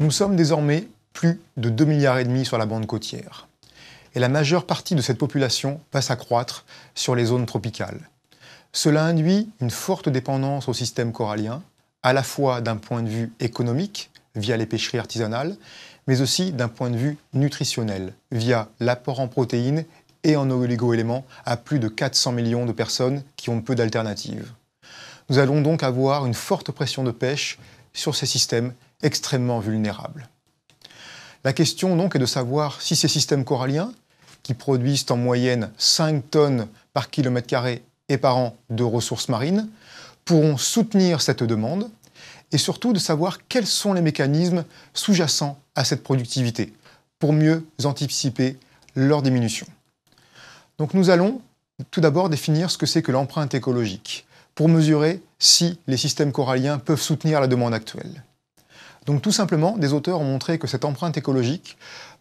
Nous sommes désormais plus de 2,5 milliards et demi sur la bande côtière. Et la majeure partie de cette population passe à croître sur les zones tropicales. Cela induit une forte dépendance au système corallien, à la fois d'un point de vue économique, via les pêcheries artisanales, mais aussi d'un point de vue nutritionnel, via l'apport en protéines et en oligo-éléments à plus de 400 millions de personnes qui ont peu d'alternatives. Nous allons donc avoir une forte pression de pêche sur ces systèmes extrêmement vulnérables. La question donc est de savoir si ces systèmes coralliens, qui produisent en moyenne 5 tonnes par kilomètre carré et par an de ressources marines, pourront soutenir cette demande, et surtout de savoir quels sont les mécanismes sous-jacents à cette productivité, pour mieux anticiper leur diminution. Donc nous allons tout d'abord définir ce que c'est que l'empreinte écologique, pour mesurer si les systèmes coralliens peuvent soutenir la demande actuelle. Donc tout simplement, des auteurs ont montré que cette empreinte écologique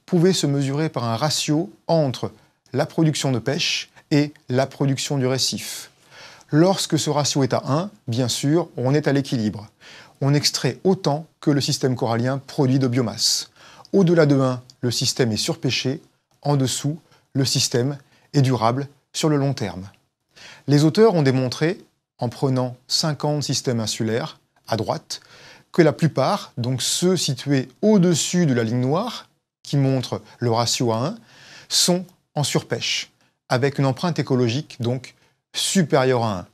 pouvait se mesurer par un ratio entre la production de pêche et la production du récif. Lorsque ce ratio est à 1, bien sûr, on est à l'équilibre. On extrait autant que le système corallien produit de biomasse. Au-delà de 1, le système est surpêché. En dessous, le système est durable sur le long terme. Les auteurs ont démontré, en prenant 50 systèmes insulaires, à droite, que la plupart, donc ceux situés au-dessus de la ligne noire, qui montre le ratio à 1, sont en surpêche, avec une empreinte écologique donc supérieure à 1.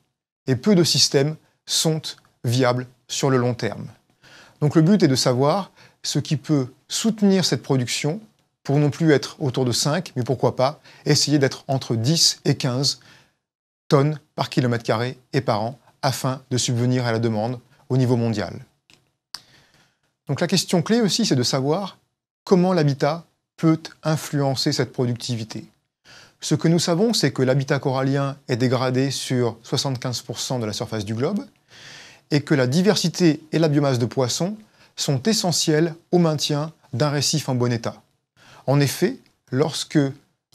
Et peu de systèmes sont viables sur le long terme. Donc le but est de savoir ce qui peut soutenir cette production pour non plus être autour de 5, mais pourquoi pas essayer d'être entre 10 et 15 tonnes par kilomètre carré et par an afin de subvenir à la demande au niveau mondial. Donc la question clé aussi, c'est de savoir comment l'habitat peut influencer cette productivité. Ce que nous savons, c'est que l'habitat corallien est dégradé sur 75% de la surface du globe et que la diversité et la biomasse de poissons sont essentielles au maintien d'un récif en bon état. En effet, lorsque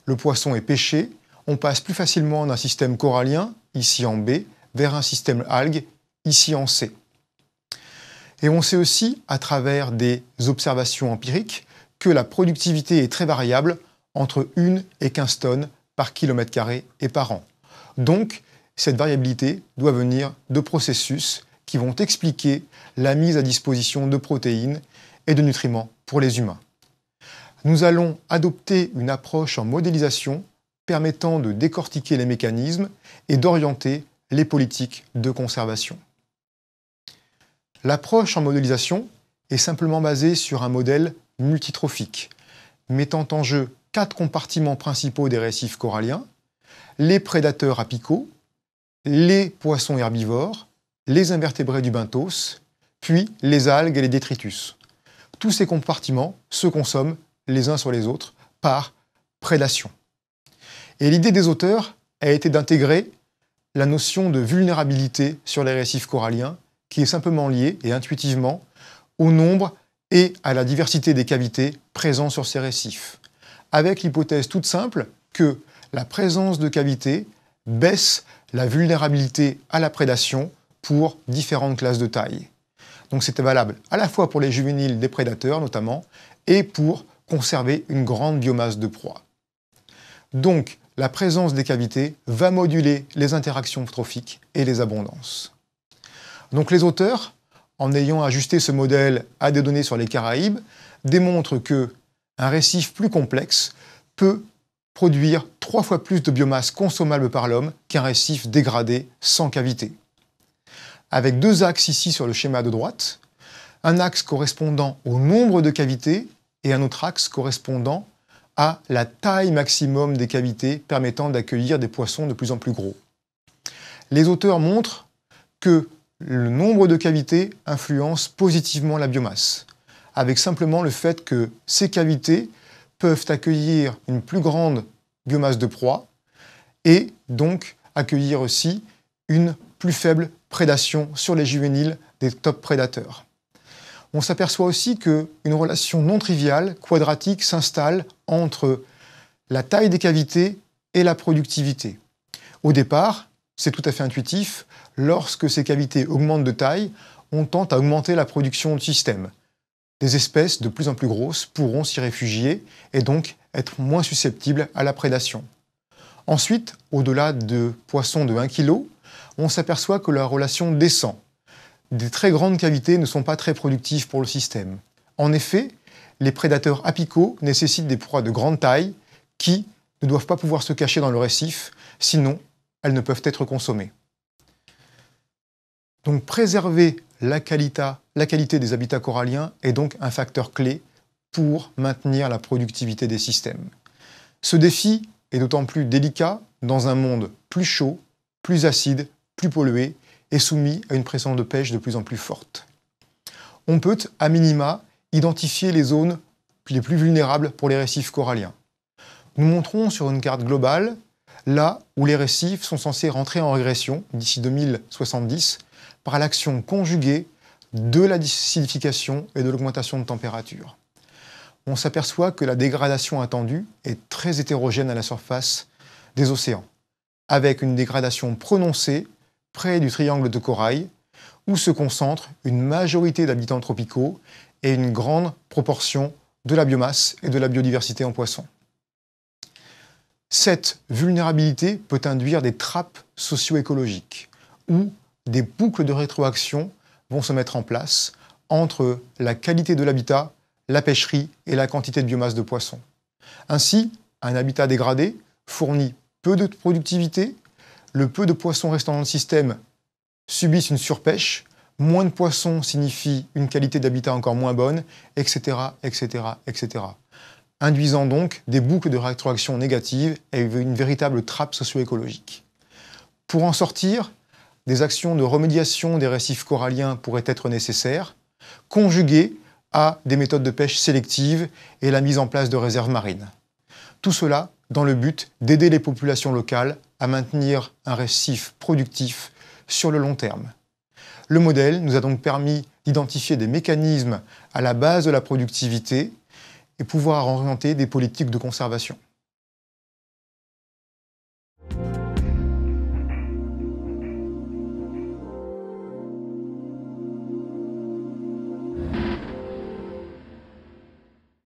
le poisson est pêché, on passe plus facilement d'un système corallien, ici en B, vers un système algue, ici en C. Et on sait aussi, à travers des observations empiriques, que la productivité est très variable entre 1 et 15 tonnes par kilomètre carré et par an. Donc, cette variabilité doit venir de processus qui vont expliquer la mise à disposition de protéines et de nutriments pour les humains. Nous allons adopter une approche en modélisation permettant de décortiquer les mécanismes et d'orienter les politiques de conservation. L'approche en modélisation est simplement basée sur un modèle multitrophique, mettant en jeu quatre compartiments principaux des récifs coralliens, les prédateurs apicaux, les poissons herbivores, les invertébrés du benthos, puis les algues et les détritus. Tous ces compartiments se consomment les uns sur les autres par prédation. Et l'idée des auteurs a été d'intégrer la notion de vulnérabilité sur les récifs coralliens qui est simplement lié et intuitivement au nombre et à la diversité des cavités présents sur ces récifs, avec l'hypothèse toute simple que la présence de cavités baisse la vulnérabilité à la prédation pour différentes classes de taille. Donc c'était valable à la fois pour les juvéniles des prédateurs notamment et pour conserver une grande biomasse de proie. Donc la présence des cavités va moduler les interactions trophiques et les abondances. Donc les auteurs, en ayant ajusté ce modèle à des données sur les Caraïbes, démontrent que un récif plus complexe peut produire trois fois plus de biomasse consommable par l'homme qu'un récif dégradé sans cavité. Avec deux axes ici sur le schéma de droite, un axe correspondant au nombre de cavités et un autre axe correspondant à la taille maximum des cavités permettant d'accueillir des poissons de plus en plus gros. Les auteurs montrent que le nombre de cavités influence positivement la biomasse, avec simplement le fait que ces cavités peuvent accueillir une plus grande biomasse de proie et donc accueillir aussi une plus faible prédation sur les juvéniles des top prédateurs. On s'aperçoit aussi qu'une relation non triviale, quadratique, s'installe entre la taille des cavités et la productivité. Au départ, c'est tout à fait intuitif. Lorsque ces cavités augmentent de taille, on tente à augmenter la production du système. Des espèces de plus en plus grosses pourront s'y réfugier et donc être moins susceptibles à la prédation. Ensuite, au-delà de poissons de 1 kg, on s'aperçoit que la relation descend. Des très grandes cavités ne sont pas très productives pour le système. En effet, les prédateurs apicaux nécessitent des proies de grande taille qui ne doivent pas pouvoir se cacher dans le récif, sinon elles ne peuvent être consommées. Donc préserver la, qualité des habitats coralliens est donc un facteur clé pour maintenir la productivité des systèmes. Ce défi est d'autant plus délicat dans un monde plus chaud, plus acide, plus pollué et soumis à une pression de pêche de plus en plus forte. On peut, à minima, identifier les zones les plus vulnérables pour les récifs coralliens. Nous montrons sur une carte globale là où les récifs sont censés rentrer en régression d'ici 2070 par l'action conjuguée de la l'acidification et de l'augmentation de température. On s'aperçoit que la dégradation attendue est très hétérogène à la surface des océans, avec une dégradation prononcée près du triangle de corail, où se concentrent une majorité d'habitants tropicaux et une grande proportion de la biomasse et de la biodiversité en poissons. Cette vulnérabilité peut induire des trappes socio-écologiques où des boucles de rétroaction vont se mettre en place entre la qualité de l'habitat, la pêcherie et la quantité de biomasse de poissons. Ainsi, un habitat dégradé fournit peu de productivité, le peu de poissons restant dans le système subissent une surpêche, moins de poissons signifie une qualité d'habitat encore moins bonne, etc., etc., etc induisant donc des boucles de rétroaction négatives et une véritable trappe socio-écologique. Pour en sortir, des actions de remédiation des récifs coralliens pourraient être nécessaires, conjuguées à des méthodes de pêche sélectives et la mise en place de réserves marines. Tout cela dans le but d'aider les populations locales à maintenir un récif productif sur le long terme. Le modèle nous a donc permis d'identifier des mécanismes à la base de la productivité et pouvoir orienter des politiques de conservation.